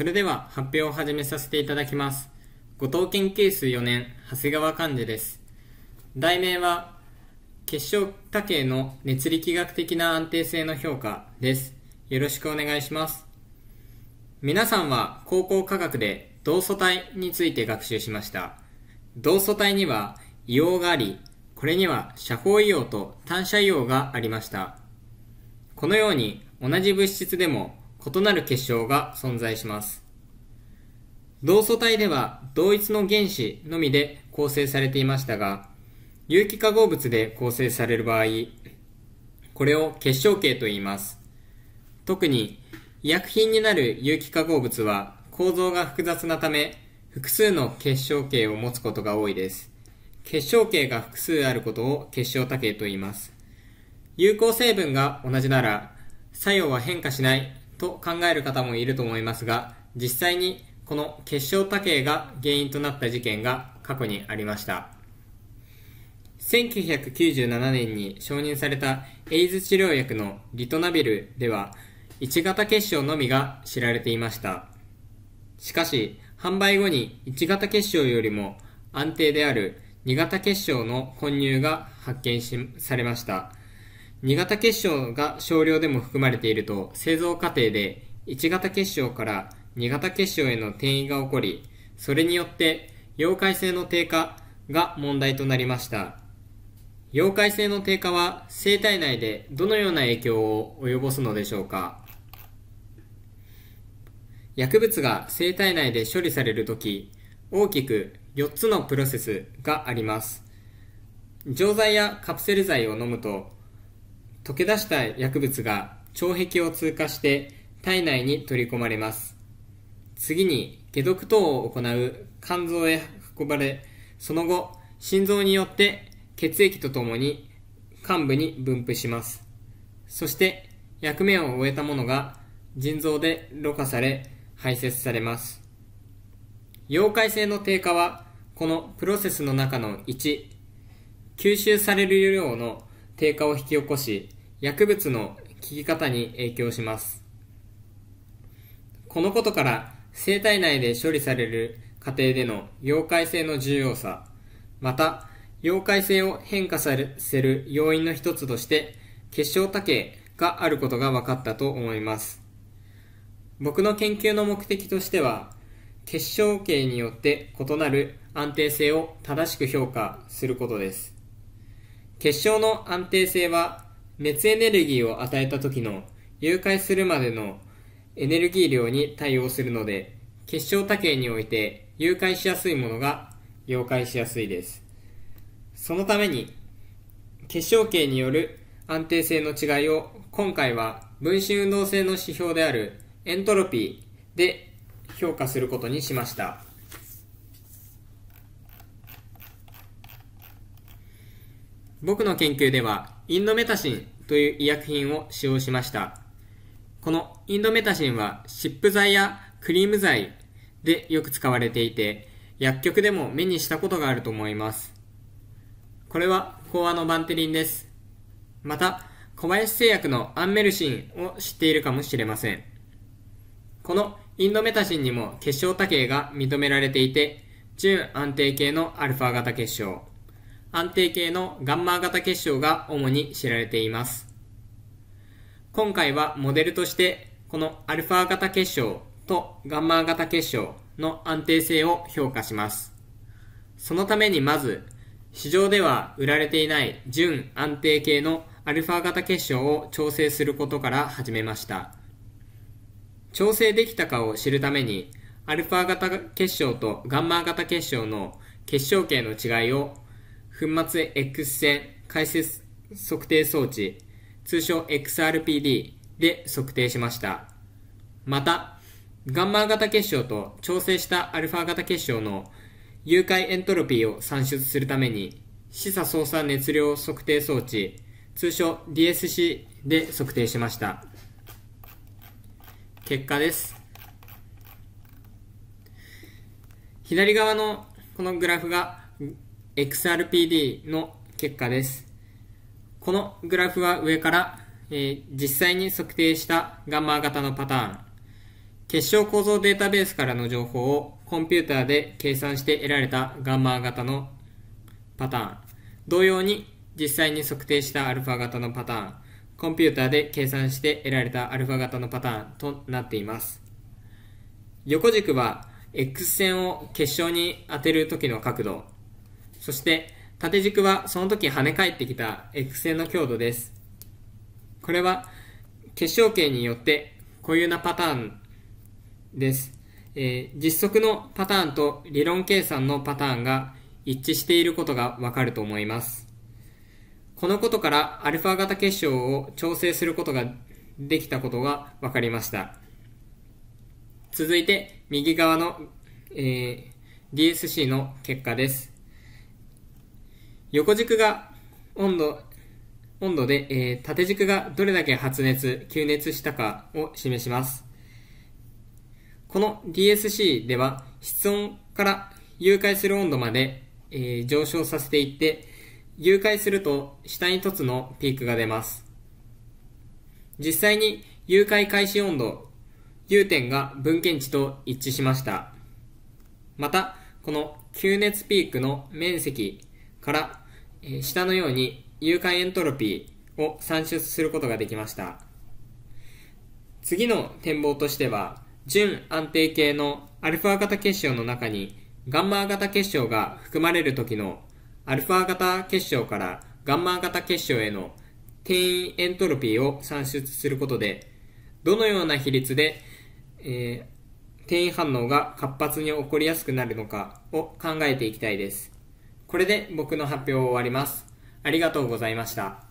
それでは発表を始めさせていただきます。後藤研究室4年、長谷川寛治です。題名は、結晶多形の熱力学的な安定性の評価です。よろしくお願いします。皆さんは高校科学で同素体について学習しました。同素体には硫黄があり、これには斜方硫黄と単射硫黄がありました。このように同じ物質でも異なる結晶が存在します。同素体では同一の原子のみで構成されていましたが、有機化合物で構成される場合、これを結晶形と言います。特に医薬品になる有機化合物は構造が複雑なため、複数の結晶形を持つことが多いです。結晶形が複数あることを結晶多形と言います。有効成分が同じなら、作用は変化しないと考える方もいると思いますが、実際にこの結晶多形が原因となった事件が過去にありました。1997年に承認されたエイズ治療薬のリトナビルでは、1型結晶のみが知られていました。しかし、販売後に1型結晶よりも安定である2型結晶の混入が発見しされました。2型結晶が少量でも含まれていると製造過程で1型結晶から2型結晶への転移が起こりそれによって溶解性の低下が問題となりました溶解性の低下は生体内でどのような影響を及ぼすのでしょうか薬物が生体内で処理されるとき大きく4つのプロセスがあります錠剤やカプセル剤を飲むと溶け出した薬物が腸壁を通過して体内に取り込まれます。次に解毒等を行う肝臓へ運ばれ、その後、心臓によって血液とともに患部に分布します。そして、役目を終えたものが腎臓でろ過され排泄されます。溶解性の低下は、このプロセスの中の1、吸収される量の低下を引き起こし、薬物の効き方に影響します。このことから、生体内で処理される過程での溶解性の重要さ、また、溶解性を変化させる要因の一つとして、結晶多形があることが分かったと思います。僕の研究の目的としては、結晶形によって異なる安定性を正しく評価することです。結晶の安定性は熱エネルギーを与えた時の融解するまでのエネルギー量に対応するので結晶多形において融解しやすいものが溶解しやすいですそのために結晶形による安定性の違いを今回は分子運動性の指標であるエントロピーで評価することにしました僕の研究ではインドメタシンという医薬品を使用しました。このインドメタシンは湿布剤やクリーム剤でよく使われていて、薬局でも目にしたことがあると思います。これは講和のバンテリンです。また、小林製薬のアンメルシンを知っているかもしれません。このインドメタシンにも結晶多形が認められていて、純安定系のアルファ型結晶。安定系のガンマ型結晶が主に知られています。今回はモデルとしてこのアルファ型結晶とガンマ型結晶の安定性を評価します。そのためにまず市場では売られていない純安定系のアルファ型結晶を調整することから始めました。調整できたかを知るためにアルファ型結晶とガンマ型結晶の結晶系の違いを粉末 X 線解説測定装置、通称 XRPD で測定しました。また、ガンマ型結晶と調整したアルファ型結晶の融解エントロピーを算出するために、示唆操作熱量測定装置、通称 DSC で測定しました。結果です。左側のこのグラフが XRPD の結果です。このグラフは上から、えー、実際に測定したガンマ型のパターン、結晶構造データベースからの情報をコンピューターで計算して得られたガンマ型のパターン、同様に実際に測定したアルファ型のパターン、コンピューターで計算して得られたアルファ型のパターンとなっています。横軸は X 線を結晶に当てる時の角度、そして縦軸はその時跳ね返ってきた X 線の強度です。これは結晶形によって固有なパターンです。えー、実測のパターンと理論計算のパターンが一致していることがわかると思います。このことからアルファ型結晶を調整することができたことがわかりました。続いて右側の、えー、DSC の結果です。横軸が温度、温度で、えー、縦軸がどれだけ発熱、吸熱したかを示します。この DSC では室温から融解する温度まで、えー、上昇させていって、融解すると下に凸のピークが出ます。実際に融解開始温度融点が分検値と一致しました。また、この吸熱ピークの面積から、えー、下のように有感エントロピーを算出することができました。次の展望としては、純安定系のアルファ型結晶の中にガンマ型結晶が含まれる時のアルファ型結晶からガンマ型結晶への転移エントロピーを算出することで、どのような比率で、えー、転移反応が活発に起こりやすくなるのかを考えていきたいです。これで僕の発表を終わります。ありがとうございました。